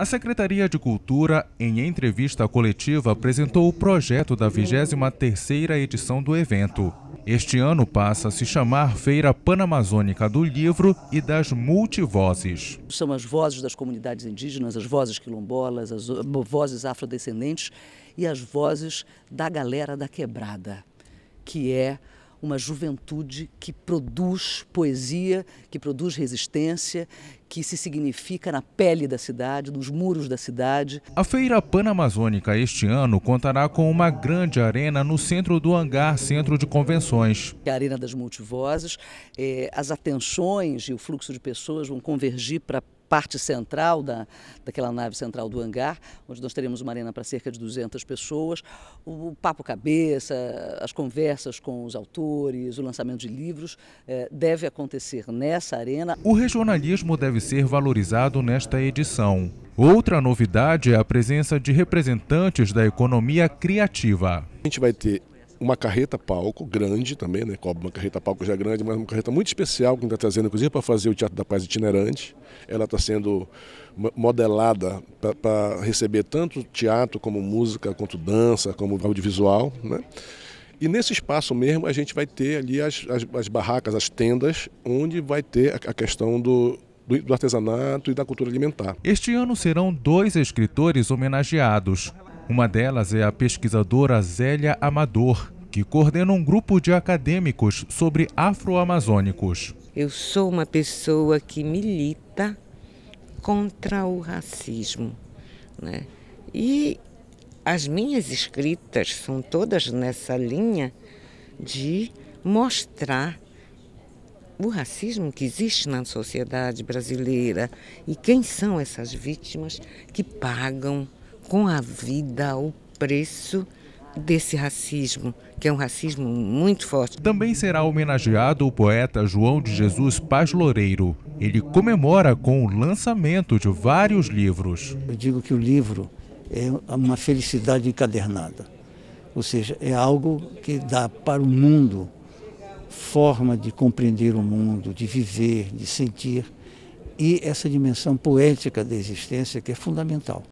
A Secretaria de Cultura, em entrevista coletiva, apresentou o projeto da 23ª edição do evento. Este ano passa a se chamar Feira Panamazônica do Livro e das Multivozes. São as vozes das comunidades indígenas, as vozes quilombolas, as vozes afrodescendentes e as vozes da galera da quebrada, que é uma juventude que produz poesia, que produz resistência, que se significa na pele da cidade, nos muros da cidade. A Feira Panamazônica este ano contará com uma grande arena no centro do hangar Centro de Convenções. A Arena das Multivozes, eh, as atenções e o fluxo de pessoas vão convergir para parte central da, daquela nave central do hangar, onde nós teremos uma arena para cerca de 200 pessoas, o, o papo cabeça, as conversas com os autores, o lançamento de livros é, deve acontecer nessa arena. O regionalismo deve ser valorizado nesta edição. Outra novidade é a presença de representantes da economia criativa. A gente vai ter uma carreta palco grande também, né? Cobra uma carreta palco já grande, mas uma carreta muito especial que está trazendo, inclusive, para fazer o Teatro da Paz itinerante. Ela está sendo modelada para receber tanto teatro como música, quanto dança, como audiovisual, né? E nesse espaço mesmo a gente vai ter ali as, as, as barracas, as tendas, onde vai ter a, a questão do, do, artesanato e da cultura alimentar. Este ano serão dois escritores homenageados: uma delas é a pesquisadora Zélia Amador, que coordena um grupo de acadêmicos sobre afro afro-amazônicos. Eu sou uma pessoa que milita contra o racismo. Né? E as minhas escritas são todas nessa linha de mostrar o racismo que existe na sociedade brasileira e quem são essas vítimas que pagam com a vida o preço desse racismo, que é um racismo muito forte. Também será homenageado o poeta João de Jesus Paz Loureiro. Ele comemora com o lançamento de vários livros. Eu digo que o livro é uma felicidade encadernada, ou seja, é algo que dá para o mundo forma de compreender o mundo, de viver, de sentir e essa dimensão poética da existência que é fundamental.